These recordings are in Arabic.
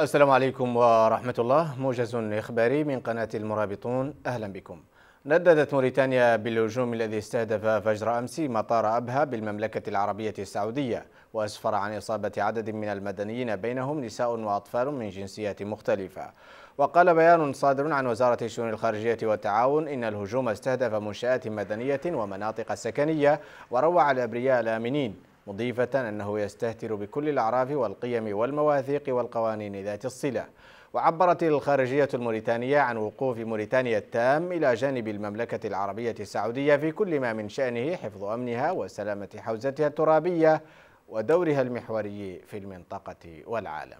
السلام عليكم ورحمة الله موجز إخباري من قناة المرابطون أهلا بكم نددت موريتانيا بالهجوم الذي استهدف فجر أمس مطار أبها بالمملكة العربية السعودية وأسفر عن إصابة عدد من المدنيين بينهم نساء وأطفال من جنسيات مختلفة وقال بيان صادر عن وزارة الشؤون الخارجية والتعاون إن الهجوم استهدف منشآت مدنية ومناطق سكنية وروع الأبرياء الآمنين مضيفة أنه يستهتر بكل الأعراف والقيم والمواثيق والقوانين ذات الصلة وعبرت الخارجية الموريتانية عن وقوف موريتانيا التام إلى جانب المملكة العربية السعودية في كل ما من شأنه حفظ أمنها وسلامة حوزتها الترابية ودورها المحوري في المنطقة والعالم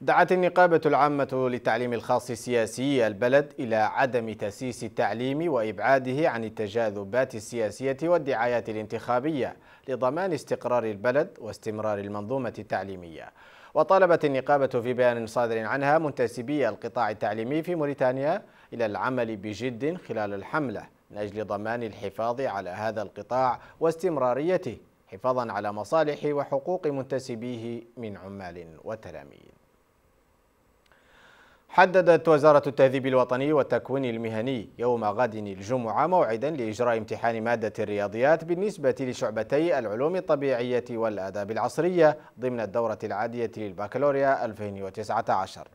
دعت النقابة العامة للتعليم الخاص السياسي البلد إلى عدم تسييس التعليم وإبعاده عن التجاذبات السياسية والدعايات الانتخابية لضمان استقرار البلد واستمرار المنظومة التعليمية وطالبت النقابة في بيان صادر عنها منتسبي القطاع التعليمي في موريتانيا إلى العمل بجد خلال الحملة من أجل ضمان الحفاظ على هذا القطاع واستمراريته حفاظا على مصالح وحقوق منتسبيه من عمال وتلاميذ حددت وزارة التهذيب الوطني والتكوين المهني يوم غد الجمعة موعدا لإجراء امتحان مادة الرياضيات بالنسبة لشعبتي العلوم الطبيعية والآداب العصرية ضمن الدورة العادية للبكالوريا 2019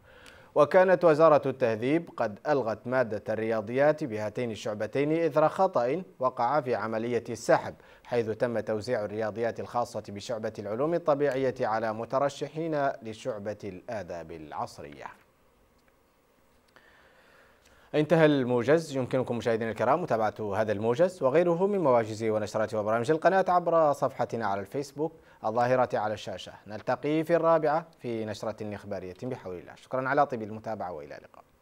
وكانت وزارة التهذيب قد ألغت مادة الرياضيات بهاتين الشعبتين إثر خطأ وقع في عملية السحب حيث تم توزيع الرياضيات الخاصة بشعبة العلوم الطبيعية على مترشحين لشعبة الآداب العصرية انتهى الموجز يمكنكم مشاهدينا الكرام متابعة هذا الموجز وغيره من مواجز ونشرات وبرامج القناة عبر صفحتنا على الفيسبوك الظاهرة على الشاشة نلتقي في الرابعة في نشرة إخبارية بحول الله شكرا على طيب المتابعة وإلى اللقاء